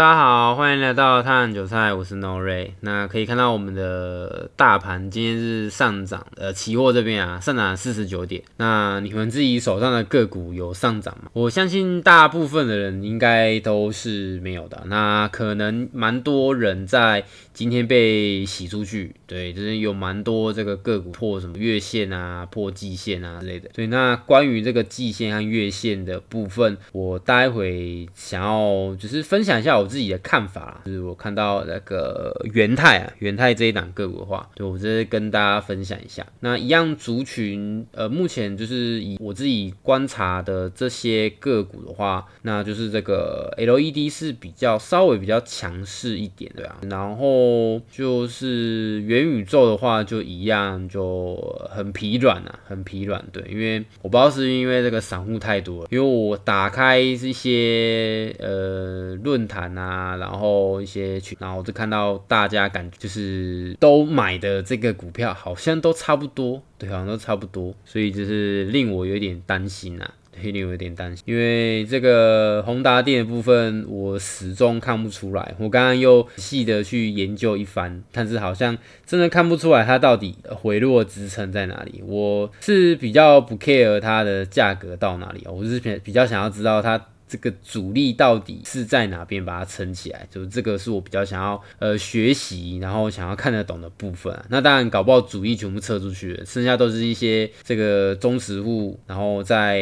大家好，欢迎来到探韭菜，我是 No Ray。那可以看到我们的大盘今天是上涨，呃，期货这边啊上涨四十九点。那你们自己手上的个股有上涨吗？我相信大部分的人应该都是没有的。那可能蛮多人在今天被洗出去。对，就是有蛮多这个个股破什么月线啊、破季线啊之类的。所以那关于这个季线和月线的部分，我待会想要就是分享一下我自己的看法。就是我看到那个元泰啊，元泰这一档个股的话，对我就是跟大家分享一下。那一样族群，呃，目前就是以我自己观察的这些个股的话，那就是这个 LED 是比较稍微比较强势一点的啊。然后就是元。元宇宙的话就一样就很疲软啊，很疲软。对，因为我不知道是因为这个散户太多了，因为我打开一些呃论坛啊，然后一些群，然后就看到大家感就是都买的这个股票好像都差不多，对，好像都差不多，所以就是令我有点担心呐。黑牛有点担心，因为这个宏达电的部分我始终看不出来。我刚刚又细的去研究一番，但是好像真的看不出来它到底回落支撑在哪里。我是比较不 care 它的价格到哪里啊，我是比较想要知道它。这个主力到底是在哪边把它撑起来？就是这个是我比较想要呃学习，然后想要看得懂的部分啊。那当然搞不好主力全部撤出去了，剩下都是一些这个忠实户，然后再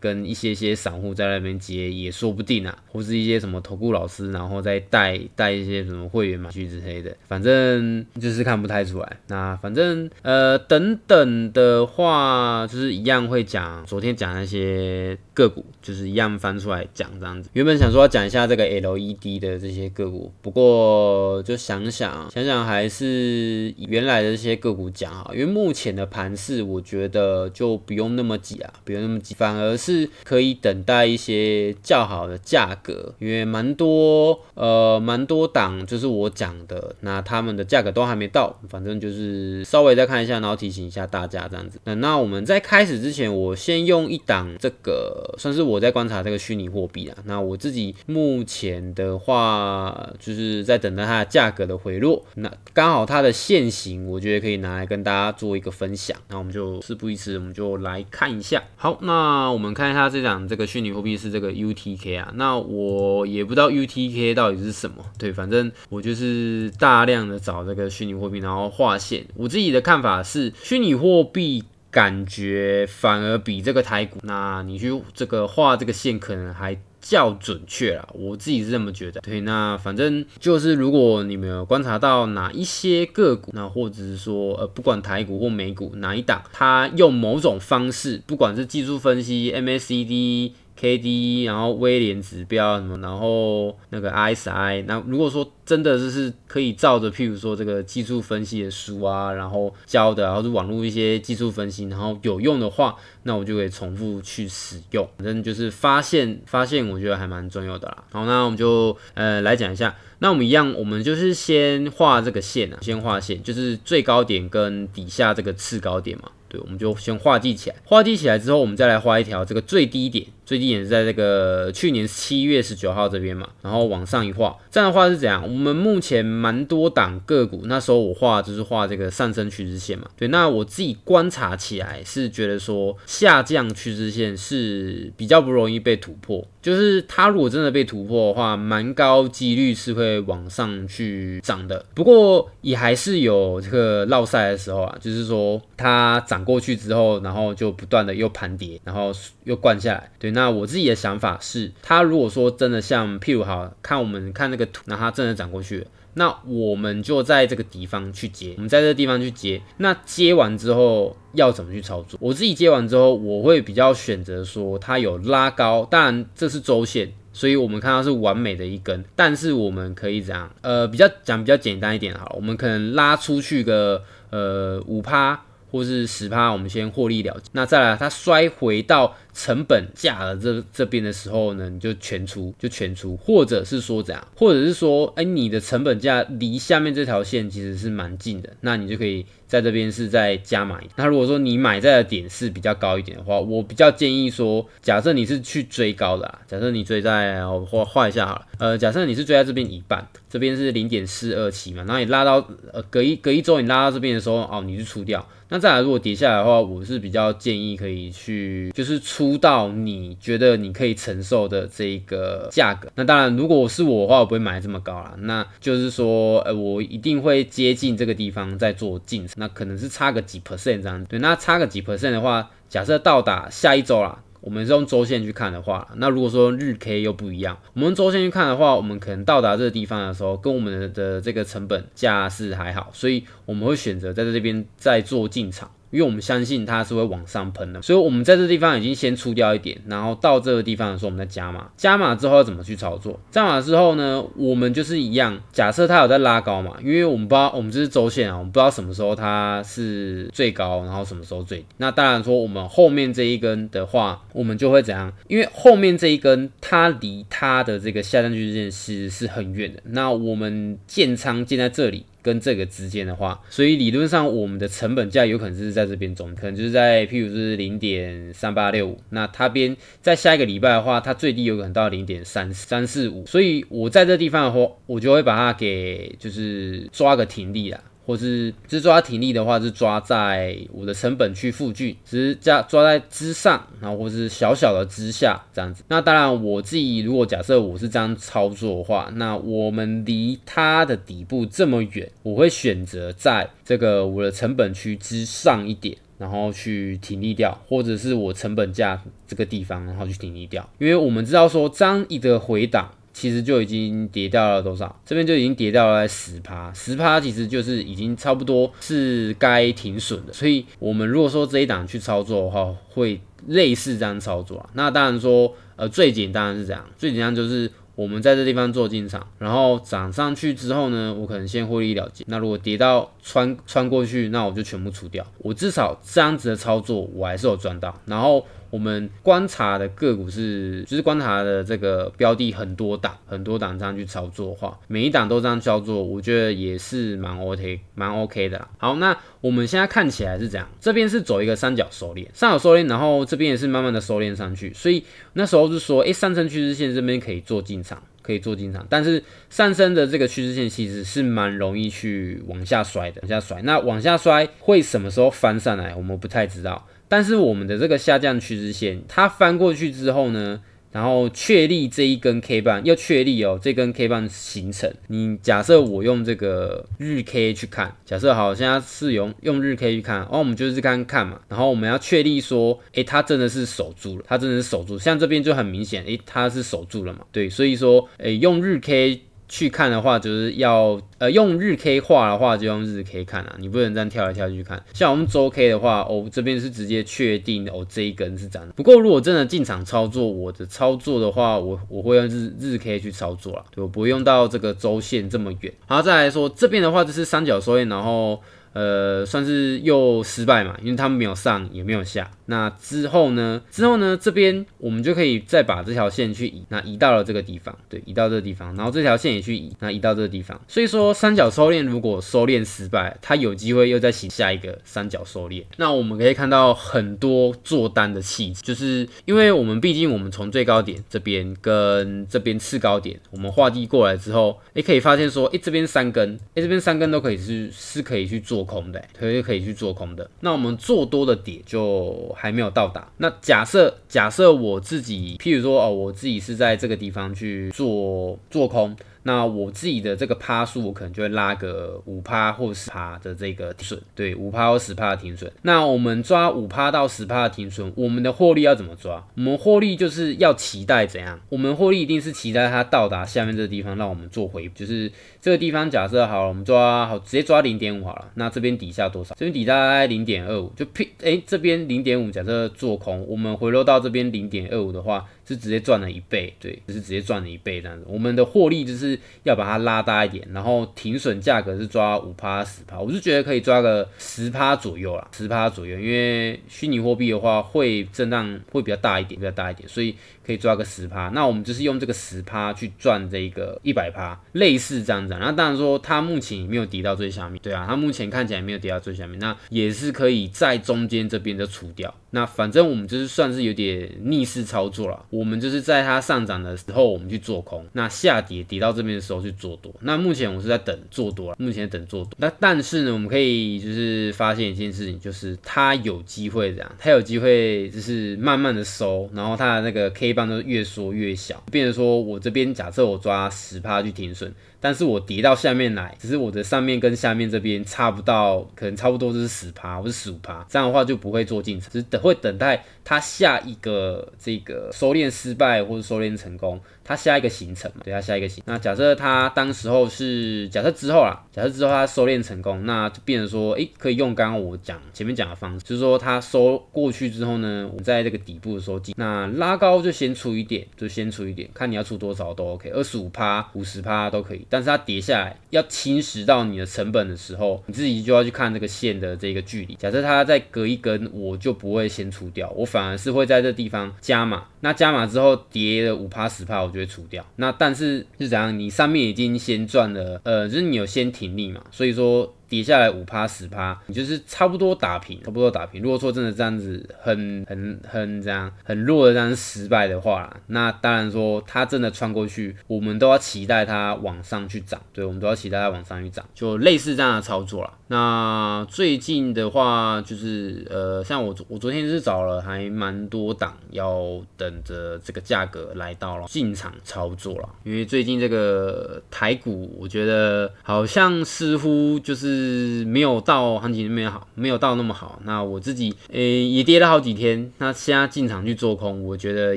跟一些些散户在那边接也说不定啊。或是一些什么投顾老师，然后再带带一些什么会员买去之类的，反正就是看不太出来。那反正呃等等的话，就是一样会讲昨天讲那些个股，就是一样翻出来。讲这样子，原本想说要讲一下这个 LED 的这些个股，不过就想想想想，还是原来的这些个股讲啊，因为目前的盘势，我觉得就不用那么挤啊，不用那么挤，反而是可以等待一些较好的价格，因为蛮多呃蛮多档就是我讲的，那他们的价格都还没到，反正就是稍微再看一下，然后提醒一下大家这样子。那那我们在开始之前，我先用一档这个算是我在观察这个虚拟。货币啊，那我自己目前的话，就是在等待它的价格的回落。那刚好它的现形，我觉得可以拿来跟大家做一个分享。那我们就事不宜迟，我们就来看一下。好，那我们看一下这张这个虚拟货币是这个 UTK 啊。那我也不知道 UTK 到底是什么，对，反正我就是大量的找这个虚拟货币，然后划线。我自己的看法是，虚拟货币。感觉反而比这个台股，那你去这个画这个线可能还较准确啦，我自己是这么觉得。对，那反正就是，如果你没有观察到哪一些个股，那或者是说，呃，不管台股或美股哪一档，它用某种方式，不管是技术分析、MACD。K D E，然后威廉指标什么，然后那个 i S I，那如果说真的就是可以照着，譬如说这个技术分析的书啊，然后教的，然后是网络一些技术分析，然后有用的话，那我就会重复去使用。反正就是发现发现，我觉得还蛮重要的啦。好，那我们就呃来讲一下。那我们一样，我们就是先画这个线啊，先画线，就是最高点跟底下这个次高点嘛。对，我们就先画记起来。画记起来之后，我们再来画一条这个最低点。最近也是在这个去年七月十九号这边嘛，然后往上一画，这样的话是怎样？我们目前蛮多档个股，那时候我画就是画这个上升趋势线嘛。对，那我自己观察起来是觉得说，下降趋势线是比较不容易被突破，就是它如果真的被突破的话，蛮高几率是会往上去涨的。不过也还是有这个绕赛的时候啊，就是说它涨过去之后，然后就不断的又盘跌，然后又灌下来，对那我自己的想法是，它如果说真的像，譬如好看我们看那个图，那它真的涨过去，那我们就在这个地方去接，我们在这地方去接。那接完之后要怎么去操作？我自己接完之后，我会比较选择说它有拉高，当然这是周线，所以我们看到是完美的一根，但是我们可以怎样？呃，比较讲比较简单一点好了，我们可能拉出去个呃五趴。或是十趴，我们先获利了。结。那再来，它摔回到成本价的这这边的时候呢，你就全出，就全出，或者是说怎样，或者是说，哎，你的成本价离下面这条线其实是蛮近的，那你就可以在这边是在加买。那如果说你买在的点是比较高一点的话，我比较建议说，假设你是去追高的，假设你追在，我画一下好了，呃，假设你是追在这边一半，这边是零点四二七嘛，后你拉到，呃，隔一隔一周你拉到这边的时候，哦，你就出掉。那再来，如果跌下来的话，我是比较建议可以去，就是出到你觉得你可以承受的这一个价格。那当然，如果是我的话，我不会买这么高啦。那就是说，呃，我一定会接近这个地方再做进。那可能是差个几 percent 这样子。对，那差个几 percent 的话，假设到达下一周啦，我们是用周线去看的话，那如果说日 K 又不一样，我们周线去看的话，我们可能到达这个地方的时候，跟我们的这个成本价是还好，所以我们会选择在这边再做进场。因为我们相信它是会往上喷的，所以我们在这地方已经先出掉一点，然后到这个地方的时候，我们再加码。加码之后要怎么去操作？加码之后呢，我们就是一样，假设它有在拉高嘛，因为我们不知道，我们这是周线啊，我们不知道什么时候它是最高，然后什么时候最低。那当然说，我们后面这一根的话，我们就会怎样？因为后面这一根它离它的这个下降趋势线是是很远的，那我们建仓建在这里。跟这个之间的话，所以理论上我们的成本价有可能是在这边中，可能就是在，譬如是零点三八六五。那它边在下一个礼拜的话，它最低有可能到零点三三四五。所以我在这地方的话，我就会把它给就是抓个停利啦。或是只抓体力的话，是抓在我的成本区附近，只是加抓在之上，然后或是小小的之下这样子。那当然，我自己如果假设我是这样操作的话，那我们离它的底部这么远，我会选择在这个我的成本区之上一点，然后去停利掉，或者是我成本价这个地方，然后去停利掉。因为我们知道说，张一的回档。其实就已经跌掉了多少？这边就已经跌掉了十趴，十趴其实就是已经差不多是该停损的。所以，我们如果说这一档去操作的话，会类似这样操作啊。那当然说，呃，最简单是这样，最简单就是我们在这地方做进场，然后涨上去之后呢，我可能先获利了结。那如果跌到穿穿过去，那我就全部出掉。我至少这样子的操作，我还是有赚到。然后。我们观察的个股是，就是观察的这个标的很多档，很多档这样去操作的话，每一档都这样操作，我觉得也是蛮 OK，蛮 OK 的啦。好，那我们现在看起来是这样，这边是走一个三角收敛，三角收敛，然后这边也是慢慢的收敛上去，所以那时候是说，哎，上升趋势线这边可以做进场，可以做进场，但是上升的这个趋势线其实是蛮容易去往下摔的，往下摔，那往下摔会什么时候翻上来，我们不太知道。但是我们的这个下降趋势线，它翻过去之后呢，然后确立这一根 K 棒，又确立哦这根 K 棒形成。你假设我用这个日 K 去看，假设好，现在是用用日 K 去看，哦，我们就是看看嘛。然后我们要确立说，诶，它真的是守住了，它真的是守住。像这边就很明显，诶，它是守住了嘛。对，所以说，诶，用日 K。去看的话，就是要呃用日 K 画的话，就用日 K 看啊，你不能这样跳来跳去看。像我们周 K 的话，哦这边是直接确定哦，这一根是涨样。不过如果真的进场操作，我的操作的话，我我会用日日 K 去操作啦，我不会用到这个周线这么远。好，再来说这边的话，就是三角收线，然后。呃，算是又失败嘛，因为他们没有上也没有下。那之后呢？之后呢？这边我们就可以再把这条线去移，那移到了这个地方，对，移到这个地方，然后这条线也去移，那移到这个地方。所以说三角收敛如果收敛失败，它有机会又再起下一个三角收敛。那我们可以看到很多做单的契机，就是因为我们毕竟我们从最高点这边跟这边次高点，我们画低过来之后，也可以发现说，哎，这边三根，哎，这边三根都可以是是可以去做。做空的，可以可以去做空的。那我们做多的点就还没有到达。那假设，假设我自己，譬如说哦，我自己是在这个地方去做做空。那我自己的这个趴数，我可能就会拉个五趴或十趴的这个损，对，五趴或十趴的停损。那我们抓五趴到十趴的停损，我们的获利要怎么抓？我们获利就是要期待怎样？我们获利一定是期待它到达下面这个地方，让我们做回，就是这个地方假设好，我们抓好直接抓零点五好了。那这边底下多少？这边底大概零点二五，就 P 哎这边零点五假设做空，我们回落到这边零点二五的话。是直接赚了一倍，对，就是直接赚了一倍这样子。我们的获利就是要把它拉大一点，然后停损价格是抓五趴十趴，我是觉得可以抓个十趴左右啦，十趴左右，因为虚拟货币的话会震荡会比较大一点，比较大一点，所以。可以抓个十趴，那我们就是用这个十趴去赚这个一百趴，类似这样子。那当然说它目前没有跌到最下面，对啊，它目前看起来没有跌到最下面，那也是可以在中间这边就除掉。那反正我们就是算是有点逆势操作了，我们就是在它上涨的时候我们去做空，那下跌跌到这边的时候去做多。那目前我是在等做多了，目前等做多。那但是呢，我们可以就是发现一件事情，就是它有机会这样，它有机会就是慢慢的收，然后它的那个 K。越缩越小，变成说我这边假设我抓十趴去停损。但是我叠到下面来，只是我的上面跟下面这边差不到，可能差不多就是十趴，或者十五趴，这样的话就不会做进程，只等会等待它下一个这个收敛失败或者收敛成功，它下一个行程嘛，对啊，下一个行。那假设它当时候是，假设之后啦，假设之后它收敛成功，那就变成说，诶，可以用刚刚我讲前面讲的方式，就是说它收过去之后呢，我们在这个底部的时候进，那拉高就先出一点，就先出一点，看你要出多少都 OK，二十五趴、五十趴都可以。但是它跌下来要侵蚀到你的成本的时候，你自己就要去看这个线的这个距离。假设它再隔一根，我就不会先除掉，我反而是会在这地方加码。那加码之后，跌了五趴十趴，我就会除掉。那但是，是怎样？你上面已经先赚了，呃，就是你有先停利嘛，所以说。跌下来五趴十趴，你就是差不多打平，差不多打平。如果说真的这样子很很很这样很弱的这样失败的话，那当然说它真的穿过去，我们都要期待它往上去涨。对我们都要期待它往上去涨，就类似这样的操作了。那最近的话，就是呃，像我我昨天是找了还蛮多档，要等着这个价格来到了进场操作了。因为最近这个台股，我觉得好像似乎就是。是没有到行情没有好，没有到那么好。那我自己诶也跌了好几天，那现在进场去做空，我觉得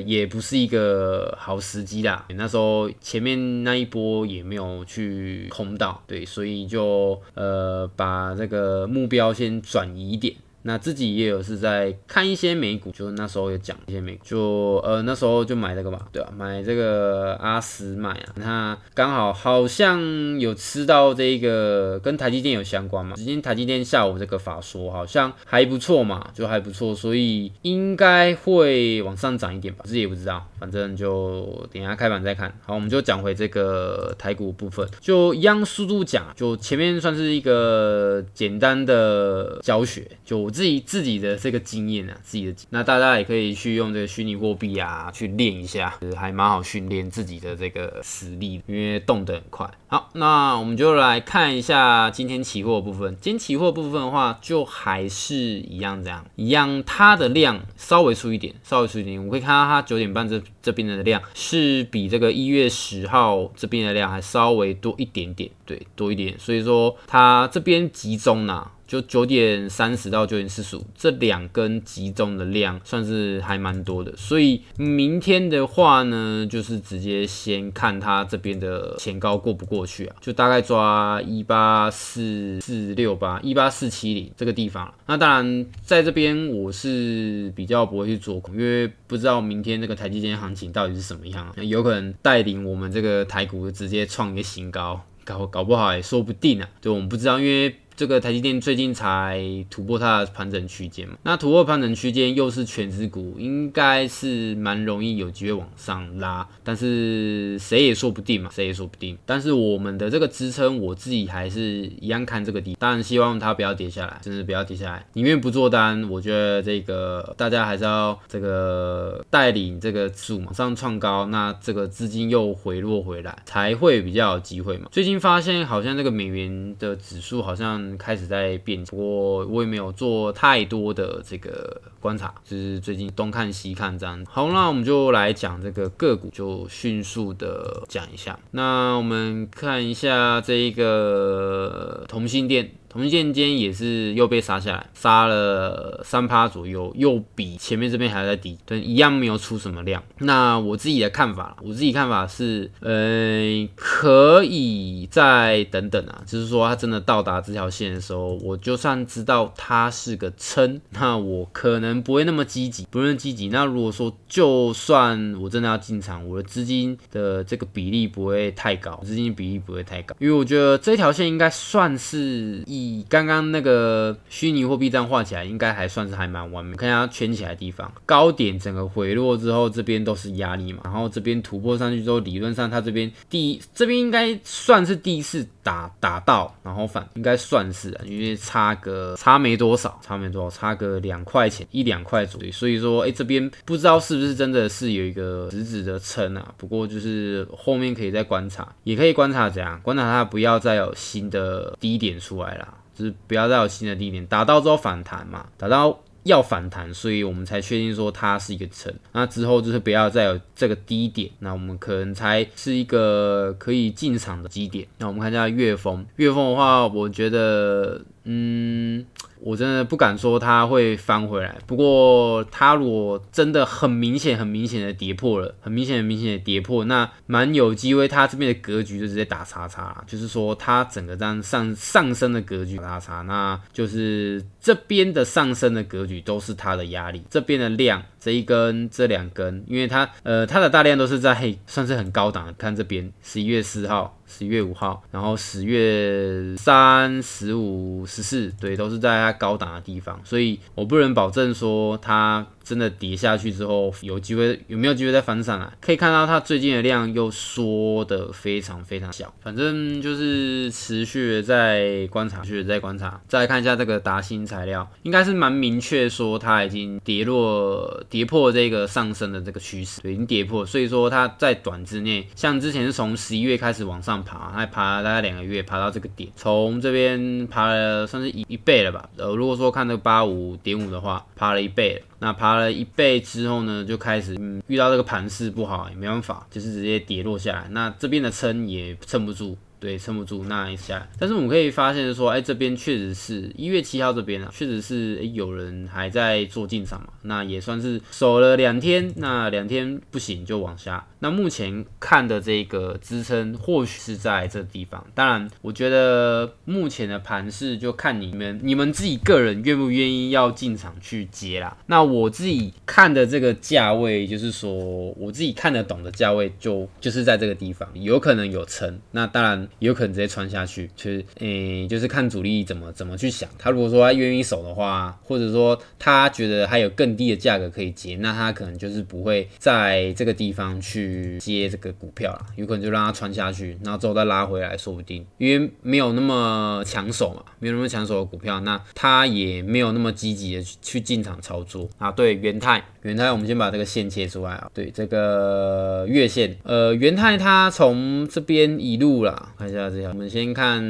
也不是一个好时机啦。那时候前面那一波也没有去空到，对，所以就呃把这个目标先转移一点。那自己也有是在看一些美股，就是那时候有讲一些美股，就呃那时候就买这个吧，对吧？买这个阿斯麦啊，那刚好好像有吃到这个跟台积电有相关嘛，今天台积电下午这个法说好像还不错嘛，就还不错，所以应该会往上涨一点吧，自己也不知道，反正就等下开盘再看好。我们就讲回这个台股部分，就央速度讲，就前面算是一个简单的教学，就。自己自己的这个经验啊，自己的那大家也可以去用这个虚拟货币啊，去练一下，还蛮好训练自己的这个实力，因为动得很快。好，那我们就来看一下今天期货部分。今天期货部分的话，就还是一样，这样一样，它的量稍微粗一点，稍微粗一点。我可以看到它九点半这这边的量是比这个一月十号这边的量还稍微多一点点，对，多一点。所以说它这边集中呢。就九点三十到九点四十五这两根集中的量算是还蛮多的，所以明天的话呢，就是直接先看它这边的前高过不过去啊，就大概抓一八四四六八、一八四七零这个地方。那当然在这边我是比较不会去做空，因为不知道明天那个台积电行情到底是什么样，有可能带领我们这个台股直接创一个新高，搞搞不好也说不定啊。就我们不知道，因为。这个台积电最近才突破它的盘整区间嘛，那突破盘整区间又是全指股，应该是蛮容易有机会往上拉，但是谁也说不定嘛，谁也说不定。但是我们的这个支撑，我自己还是一样看这个底，当然希望它不要跌下来，真是不要跌下来。宁愿不做单，我觉得这个大家还是要这个带领这个指数嘛上创高，那这个资金又回落回来，才会比较有机会嘛。最近发现好像这个美元的指数好像。嗯，开始在变，不过我也没有做太多的这个观察，就是最近东看西看这样子。好，那我们就来讲这个个股，就迅速的讲一下。那我们看一下这一个同性恋。同线间也是又被杀下来，杀了三趴左右，又比前面这边还在低，但一样没有出什么量。那我自己的看法，我自己看法是，嗯，可以再等等啊，就是说它真的到达这条线的时候，我就算知道它是个撑，那我可能不会那么积极，不那么积极。那如果说就算我真的要进场，我的资金的这个比例不会太高，资金比例不会太高，因为我觉得这条线应该算是一。以刚刚那个虚拟货币这样画起来，应该还算是还蛮完美。看下圈起来的地方，高点整个回落之后，这边都是压力嘛。然后这边突破上去之后，理论上它这边第这边应该算是第一次打打到，然后反应该算是啊，因为差个差没多少，差没多少，差个两块钱一两块左右。所以说，哎，这边不知道是不是真的是有一个直直的撑啊？不过就是后面可以再观察，也可以观察怎样观察它不要再有新的低点出来了。就是不要再有新的低点，打到之后反弹嘛，打到要反弹，所以我们才确定说它是一个城。那之后就是不要再有这个低点，那我们可能才是一个可以进场的基点。那我们看一下月峰，月峰的话，我觉得。嗯，我真的不敢说它会翻回来。不过，它如果真的很明显、很明显的跌破了，很明显很明显的跌破，那蛮有机会。它这边的格局就直接打叉叉，就是说它整个这样上上升的格局打叉叉，那就是这边的上升的格局都是它的压力。这边的量，这一根、这两根，因为它呃它的大量都是在算是很高档的，看这边十一月四号。十一月五号，然后十月三、十五、十四，对，都是在它高档的地方，所以我不能保证说它。真的跌下去之后，有机会有没有机会再翻上来？可以看到它最近的量又缩的非常非常小，反正就是持续的在观察，持续的在观察。再来看一下这个达新材料，应该是蛮明确说它已经跌落、跌破这个上升的这个趋势，已经跌破，所以说它在短之内，像之前从十一月开始往上爬，它爬大概两个月，爬到这个点，从这边爬了算是一一倍了吧？呃，如果说看这个八五点五的话，爬了一倍了。那爬了一倍之后呢，就开始嗯遇到这个盘势不好，也没办法，就是直接跌落下来。那这边的撑也撑不住。对，撑不住那一下，但是我们可以发现说，哎，这边确实是一月七号这边啊，确实是有人还在做进场嘛，那也算是守了两天，那两天不行就往下。那目前看的这个支撑或许是在这地方。当然，我觉得目前的盘势就看你们你们自己个人愿不愿意要进场去接啦。那我自己看的这个价位，就是说我自己看得懂的价位就就是在这个地方，有可能有撑。那当然。有可能直接穿下去，就是诶，就是看主力怎么怎么去想。他如果说他愿意守的话，或者说他觉得还有更低的价格可以接，那他可能就是不会在这个地方去接这个股票了。有可能就让他穿下去，然后之后再拉回来，说不定，因为没有那么抢手嘛，没有那么抢手的股票，那他也没有那么积极的去去进场操作啊。对，元泰，元泰，我们先把这个线切出来啊。对，这个月线，呃，元泰它从这边一路了。看一下这条，我们先看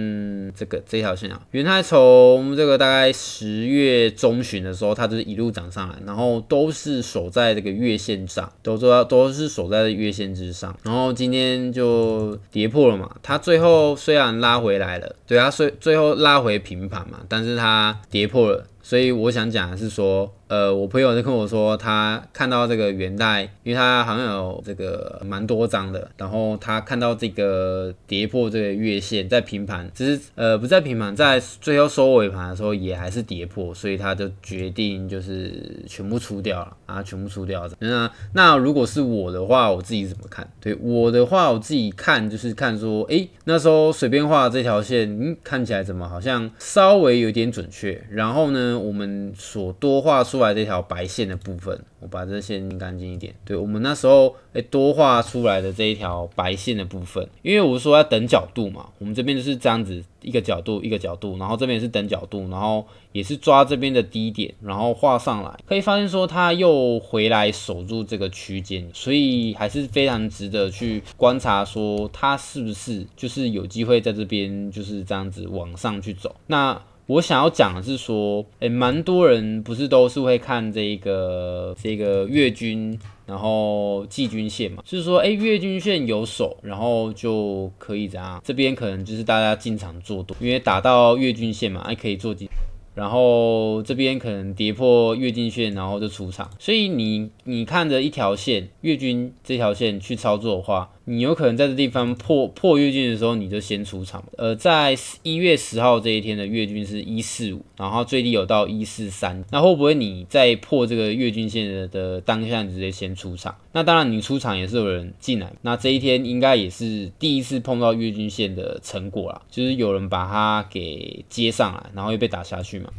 这个这条线啊，元泰从这个大概十月中旬的时候，它就是一路涨上来，然后都是守在这个月线上，都做都是守在月线之上，然后今天就跌破了嘛，它最后虽然拉回来了，对啊，虽最后拉回平盘嘛，但是它跌破了，所以我想讲的是说。呃，我朋友就跟我说，他看到这个元代，因为他好像有这个蛮多张的，然后他看到这个跌破这个月线，在平盘，只是呃不在平盘，在最后收尾盘的时候也还是跌破，所以他就决定就是全部出掉了啊，全部出掉。那那如果是我的话，我自己怎么看？对我的话，我自己看就是看说，诶，那时候随便画这条线，看起来怎么好像稍微有点准确，然后呢，我们所多画出。来这条白线的部分，我把这线拧干净一点。对我们那时候，哎，多画出来的这一条白线的部分，因为我说要等角度嘛，我们这边就是这样子一个角度一个角度，然后这边是等角度，然后也是抓这边的低点，然后画上来，可以发现说它又回来守住这个区间，所以还是非常值得去观察，说它是不是就是有机会在这边就是这样子往上去走。那我想要讲的是说，哎，蛮多人不是都是会看这个这个月均，然后季均线嘛，就是说哎月均线有手，然后就可以怎样？这边可能就是大家进场做多，因为打到月均线嘛，哎可以做进，然后这边可能跌破月均线，然后就出场。所以你你看着一条线月均这条线去操作的话。你有可能在这地方破破月均的时候，你就先出场。呃，在一月十号这一天的月均是一四五，然后最低有到一四三。那会不会你在破这个月均线的当下你直接先出场？那当然，你出场也是有人进来。那这一天应该也是第一次碰到月均线的成果啦，就是有人把它给接上来，然后又被打下去嘛。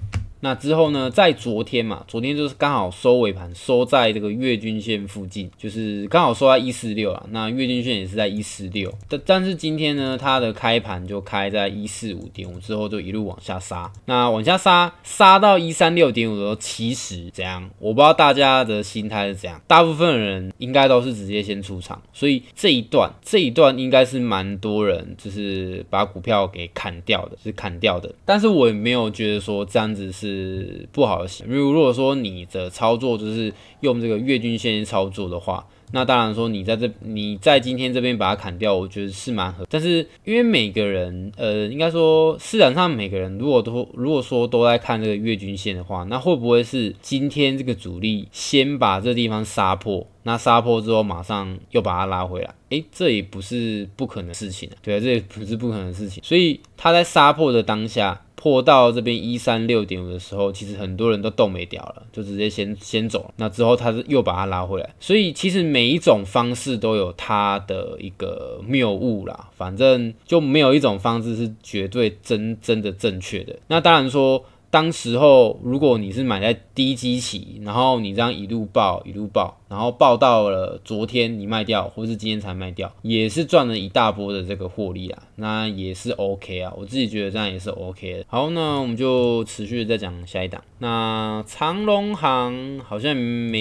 那之后呢？在昨天嘛，昨天就是刚好收尾盘收在这个月均线附近，就是刚好收在一四六啊。那月均线也是在一四六，但但是今天呢，它的开盘就开在一四五点五之后就一路往下杀。那往下杀，杀到一三六点五的时候，其实怎样？我不知道大家的心态是怎样，大部分人应该都是直接先出场。所以这一段，这一段应该是蛮多人就是把股票给砍掉的，是砍掉的。但是我也没有觉得说这样子是。是不好的。如如果说你的操作就是用这个月均线操作的话，那当然说你在这你在今天这边把它砍掉，我觉得是蛮合。但是因为每个人，呃，应该说市场上每个人如果都如果说都在看这个月均线的话，那会不会是今天这个主力先把这地方杀破，那杀破之后马上又把它拉回来？诶，这也不是不可能事情。对啊，这也不是不可能事情。所以他在杀破的当下。破到这边一三六点五的时候，其实很多人都冻没掉了，就直接先先走了。那之后他是又把他拉回来，所以其实每一种方式都有他的一个谬误啦。反正就没有一种方式是绝对真真的正确的。那当然说。当时候，如果你是买在低基期，然后你这样一路爆一路爆，然后爆到了昨天你卖掉，或是今天才卖掉，也是赚了一大波的这个获利啊，那也是 OK 啊，我自己觉得这样也是 OK 的。好，那我们就持续的讲下一档。那长隆行好像没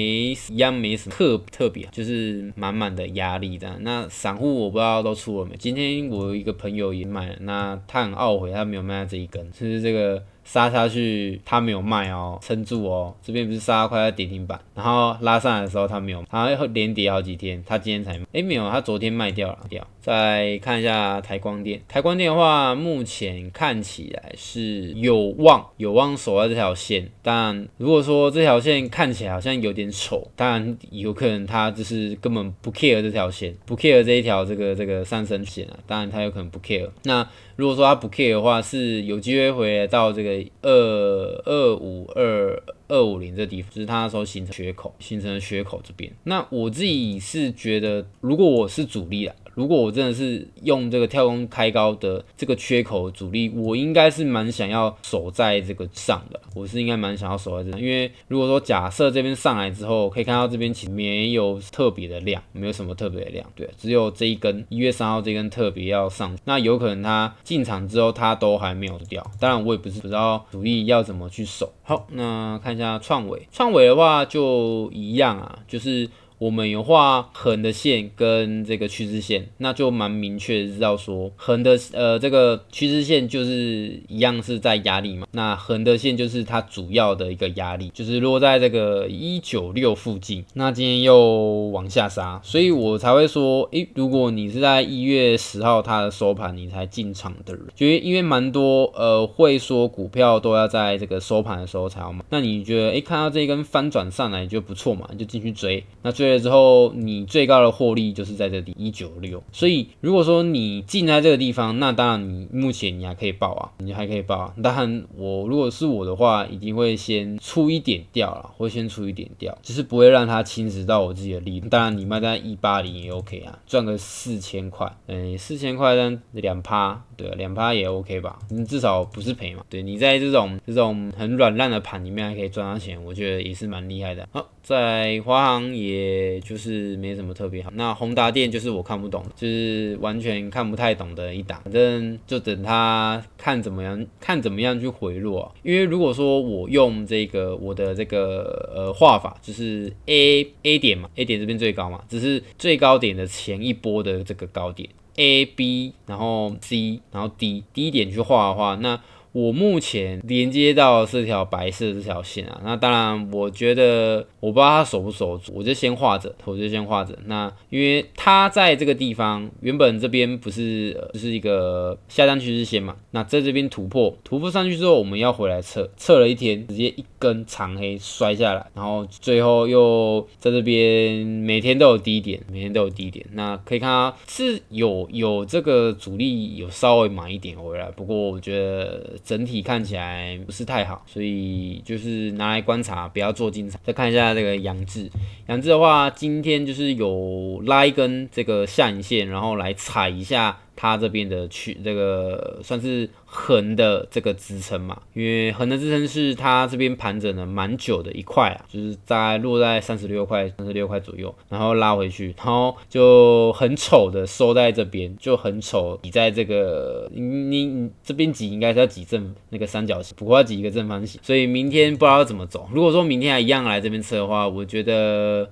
一样，没什么特特别，就是满满的压力的。那散户我不知道都出了没？今天我有一个朋友也买了，那他很懊悔，他没有卖在这一根，就是这个。杀下去，他没有卖哦，撑住哦。这边不是杀，快要跌停板，然后拉上来的时候他没有，然后连跌好几天，他今天才诶，没有，他昨天卖掉了。掉，再看一下台光电。台光电的话，目前看起来是有望有望守在这条线，但如果说这条线看起来好像有点丑，当然有可能他就是根本不 care 这条线，不 care 这一条这个这个上升线啊，当然他有可能不 care。那如果说它不 K 的话，是有机会回来到这个二二五二二五零这地方，就是它那时候形成缺口形成缺口这边。那我自己是觉得，如果我是主力啊。如果我真的是用这个跳空开高的这个缺口主力，我应该是蛮想要守在这个上的，我是应该蛮想要守在这，因为如果说假设这边上来之后，可以看到这边其实没有特别的量，没有什么特别的量，对，只有这一根一月三号这根特别要上，那有可能它进场之后它都还没有掉，当然我也不是不知道主力要怎么去守。好，那看一下创伟，创伟的话就一样啊，就是。我们有画横的线跟这个趋势线，那就蛮明确知道说横的呃这个趋势线就是一样是在压力嘛，那横的线就是它主要的一个压力，就是落在这个一九六附近。那今天又往下杀，所以我才会说，诶，如果你是在一月十号它的收盘你才进场的人，就因为蛮多呃会说股票都要在这个收盘的时候才要买，那你觉得诶，看到这一根翻转上来就不错嘛，你就进去追，那最。之后，你最高的获利就是在这里一九六，所以如果说你进在这个地方，那当然你目前你还可以报啊，你还可以报。啊。当然，我如果是我的话，一定会先出一点掉了，会先出一点掉，只是不会让它侵蚀到我自己的利润。当然，你卖在一八零也 OK 啊，赚个四千块，嗯，四千块但两趴。对，两趴也 OK 吧，你至少不是赔嘛。对，你在这种这种很软烂的盘里面还可以赚到钱，我觉得也是蛮厉害的。好，在华航也就是没什么特别好。那宏达电就是我看不懂，就是完全看不太懂的一档。反正就等它看怎么样，看怎么样去回落。因为如果说我用这个我的这个呃画法，就是 A A 点嘛，A 点这边最高嘛，只是最高点的前一波的这个高点。A、B，然后 C，然后 D，D 点去画的话，那。我目前连接到是条白色这条线啊，那当然，我觉得我不知道它守不守住，我就先画着，我就先画着。那因为它在这个地方，原本这边不是就是一个下降趋势线嘛，那在这边突破突破上去之后，我们要回来测测了一天，直接一根长黑摔下来，然后最后又在这边每天都有低点，每天都有低点。那可以看到是有有这个主力有稍微满一点回来，不过我觉得。整体看起来不是太好，所以就是拿来观察，不要做进场。再看一下这个杨志，杨志的话，今天就是有拉一根这个下影线，然后来踩一下他这边的去这个算是。横的这个支撑嘛，因为横的支撑是它这边盘整了蛮久的一块啊，就是在落在三十六块、三十六块左右，然后拉回去，然后就很丑的收在这边，就很丑，挤在这个你你这边挤应该是要挤正那个三角形，不过要挤一个正方形，所以明天不知道要怎么走。如果说明天还一样来这边测的话，我觉得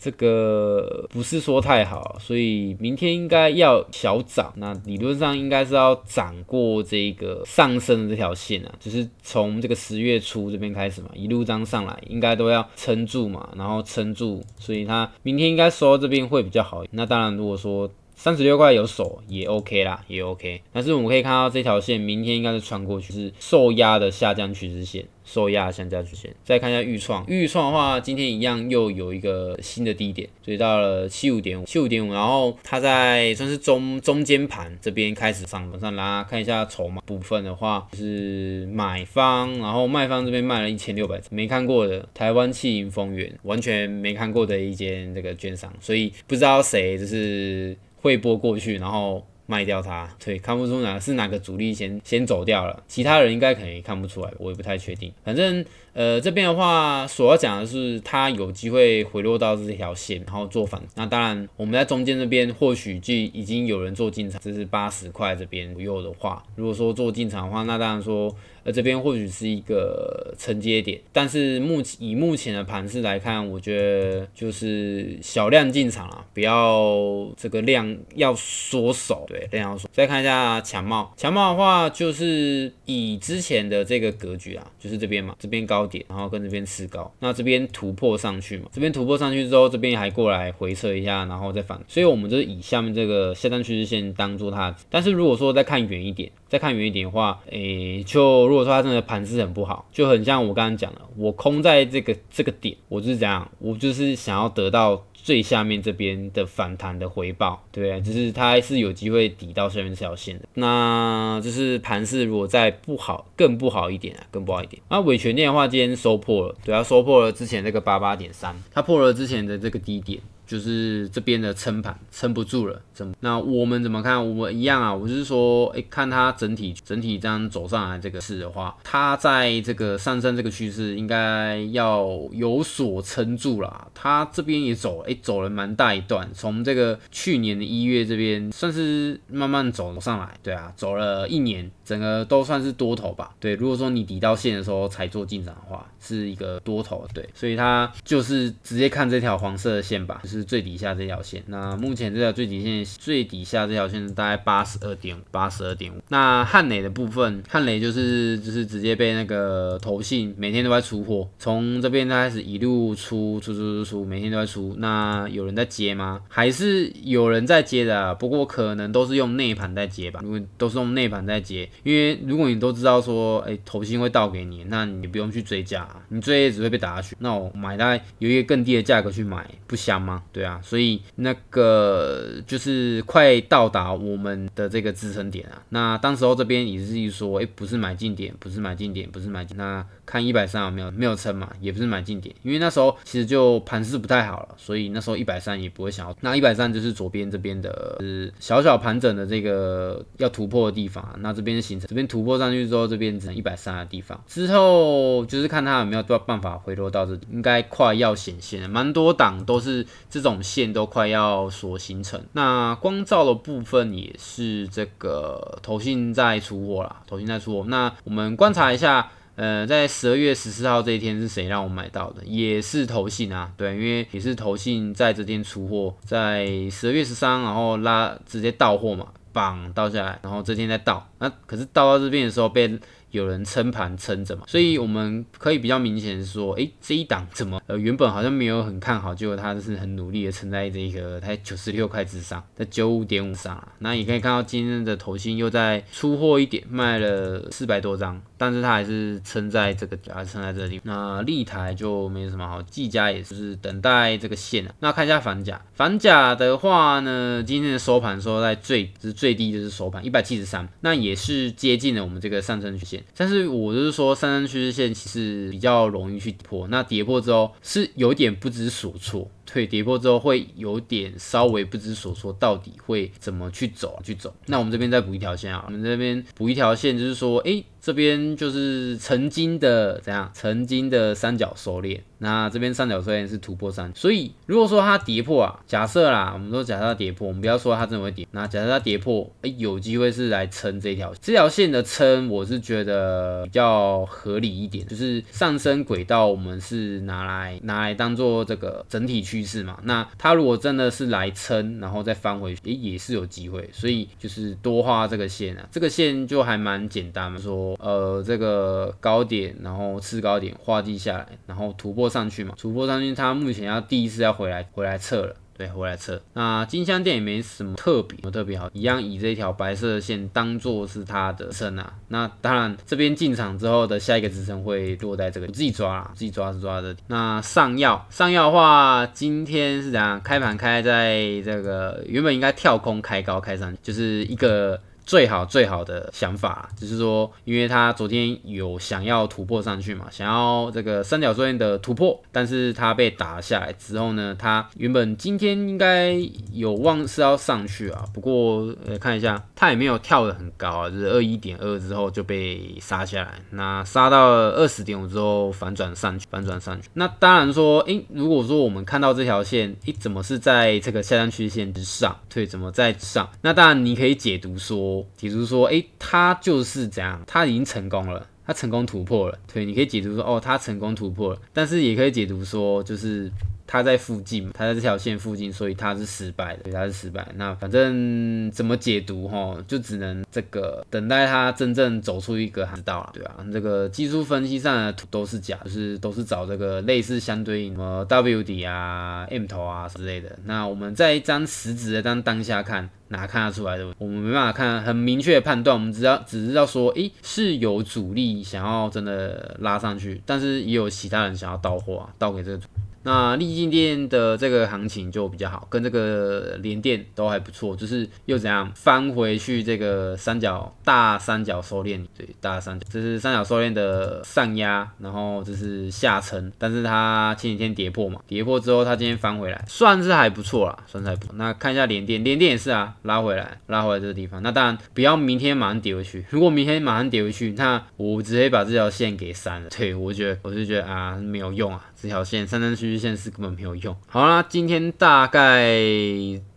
这个不是说太好，所以明天应该要小涨，那理论上应该是要涨过这。个上升的这条线啊，就是从这个十月初这边开始嘛，一路这样上来，应该都要撑住嘛，然后撑住，所以它明天应该收这边会比较好。那当然，如果说，三十六块有手也 OK 啦，也 OK。但是我们可以看到这条线，明天应该是穿过去，是受压的下降趋势线，受压下降趋势线。再看一下预创，预创的话，今天一样又有一个新的低点，追到了七五点五，七五点五。然后它在算是中中间盘这边开始上往上拉。看一下筹码部分的话，是买方，然后卖方这边卖了一千六百，没看过的台湾气银丰源，完全没看过的一间这个券商，所以不知道谁就是。会拨过去，然后卖掉它。对，看不出哪是哪个主力先先走掉了，其他人应该可能也看不出来，我也不太确定。反正，呃，这边的话，所要讲的是，它有机会回落到这条线，然后做反。那当然，我们在中间这边或许就已经有人做进场，这是八十块这边左右的话。如果说做进场的话，那当然说。这边或许是一个承接点，但是目前以目前的盘势来看，我觉得就是小量进场啊，不要这个量要缩手，对，量要缩。再看一下强帽，强帽的话就是以之前的这个格局啊，就是这边嘛，这边高点，然后跟这边吃高，那这边突破上去嘛，这边突破上去之后，这边还过来回撤一下，然后再反，所以我们就是以下面这个下降趋势线当做它，但是如果说再看远一点。再看远一点的话，诶，就如果说它真的盘势很不好，就很像我刚刚讲的，我空在这个这个点，我就是这样，我就是想要得到最下面这边的反弹的回报，对，就是它还是有机会抵到上面这条线的。那就是盘势如果再不好，更不好一点啊，更不好一点。那尾权链的话，今天收破了，对，它收破了之前那个八八点三，它破了之前的这个低点。就是这边的撑盘撑不住了，怎么？那我们怎么看？我们一样啊，我就是说，哎，看它整体整体这样走上来这个事的话，它在这个上升这个趋势应该要有所撑住了。它这边也走，哎，走了蛮大一段，从这个去年的一月这边算是慢慢走上来，对啊，走了一年，整个都算是多头吧？对，如果说你抵到线的时候才做进场的话，是一个多头，对，所以它就是直接看这条黄色的线吧，就是。是最底下这条线，那目前这条最底线最底下这条线大概八十二点五，八十二点五。那汉雷的部分，汉雷就是就是直接被那个投信每天都在出货，从这边开始一路出出出出出，每天都在出。那有人在接吗？还是有人在接的，不过可能都是用内盘在接吧。因为都是用内盘在接，因为如果你都知道说，哎，投信会倒给你，那你不用去追加，你追只会被打下去。那我买在有一个更低的价格去买，不香吗？对啊，所以那个就是快到达我们的这个支撑点啊。那当时候这边也是说，哎，不是买进点，不是买进点，不是买进。那看一百三有没有没有撑嘛，也不是买进点，因为那时候其实就盘势不太好了，所以那时候一百三也不会想要。那一百三就是左边这边的，是小小盘整的这个要突破的地方。啊。那这边形成这边突破上去之后，这边只能一百三的地方。之后就是看它有没有办办法回落到这里，应该快要显现了，蛮多档都是。这种线都快要所形成，那光照的部分也是这个头信在出货啦，头信在出货。那我们观察一下，呃，在十二月十四号这一天是谁让我买到的？也是头信啊，对，因为也是投信在这天出货，在十二月十三，然后拉直接到货嘛，绑到下来，然后这天再到，那可是到到这边的时候被。有人撑盘撑着嘛，所以我们可以比较明显说，诶，这一档怎么呃原本好像没有很看好，结果它是很努力的撑在这个在九十六块之上，在九五点五上啊。那也可以看到今天的头新又在出货一点，卖了四百多张，但是它还是撑在这个啊，撑在这里。那立台就没什么好，技嘉也是等待这个线啊。那看一下反甲，反甲的话呢，今天的收盘收在最是最低就是收盘一百七十三，那也是接近了我们这个上升曲线。但是，我就是说，三三趋势线其实比较容易去破，那跌破之后是有点不知所措。退跌破之后会有点稍微不知所措，到底会怎么去走？去走？那我们这边再补一条线啊，我们这边补一条线，就是说，哎，这边就是曾经的怎样？曾经的三角收敛，那这边三角收敛是突破三，所以如果说它跌破啊，假设啦，我们说假设它跌破，我们不要说它怎么会跌，那假设它跌破，哎，有机会是来撑这条，这条线的撑，我是觉得比较合理一点，就是上升轨道，我们是拿来拿来当做这个整体去。趋势嘛，那它如果真的是来撑，然后再翻回去，也也是有机会，所以就是多画这个线啊，这个线就还蛮简单，说呃这个高点，然后次高点画地下来，然后突破上去嘛，突破上去它目前要第一次要回来，回来测了。对，回来测。那金香店也没什么特别，特别好，一样以这条白色的线当做是它的身啊。那当然，这边进场之后的下一个支撑会落在这个，我自己抓啦，自己抓是抓的。那上药，上药的话，今天是怎样？开盘开在这个原本应该跳空开高开上，就是一个。最好最好的想法就是说，因为他昨天有想要突破上去嘛，想要这个三角作用的突破，但是他被打下来之后呢，他原本今天应该有望是要上去啊，不过呃看一下，他也没有跳的很高啊，是二一点二之后就被杀下来，那杀到二十点五之后反转上去，反转上去，那当然说，诶，如果说我们看到这条线，哎怎么是在这个下降趋势线之上，对，怎么在上？那当然你可以解读说。解读说，哎，他就是怎样，他已经成功了，他成功突破了。对，你可以解读说，哦，他成功突破了，但是也可以解读说，就是。他在附近，他在这条线附近，所以他是失败的，所以是失败。那反正怎么解读哈，就只能这个等待他真正走出一个航道了，对啊，这个技术分析上的图都是假，就是都是找这个类似相对应什么 W 底啊、M 头啊之类的。那我们在一张实质的当当下看，哪看得出来的？我们没办法看很明确的判断，我们只要只知道说，诶，是有主力想要真的拉上去，但是也有其他人想要倒货啊，倒给这个。那立进店的这个行情就比较好，跟这个联电都还不错，就是又怎样翻回去这个三角大三角收敛，对，大三角这是三角收敛的上压，然后这是下沉，但是它前几天跌破嘛，跌破之后它今天翻回来，算是还不错啦，算是还不错。那看一下联电，联电也是啊，拉回来拉回来这个地方，那当然不要明天马上跌回去，如果明天马上跌回去，那我直接把这条线给删了，对我觉得我就觉得啊没有用啊。这条线、三三趋势线是根本没有用。好啦，今天大概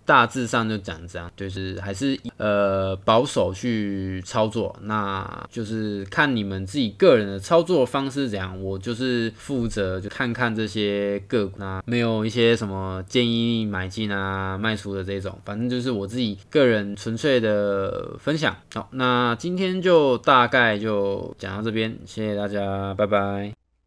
大致上就讲这样，就是还是呃保守去操作，那就是看你们自己个人的操作方式怎样。我就是负责就看看这些个股啊，没有一些什么建议买进啊、卖出的这种，反正就是我自己个人纯粹的分享。好，那今天就大概就讲到这边，谢谢大家，拜拜。